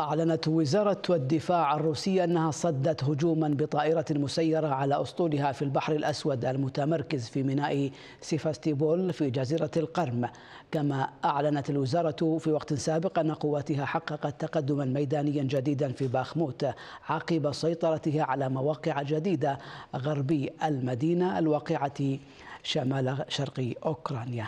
أعلنت وزارة الدفاع الروسية أنها صدت هجوما بطائرة مسيرة على أسطولها في البحر الأسود المتمركز في ميناء سيفاستيبول في جزيرة القرم كما أعلنت الوزارة في وقت سابق أن قواتها حققت تقدما ميدانيا جديدا في باخموت عقب سيطرتها على مواقع جديدة غربي المدينة الواقعة شمال شرق أوكرانيا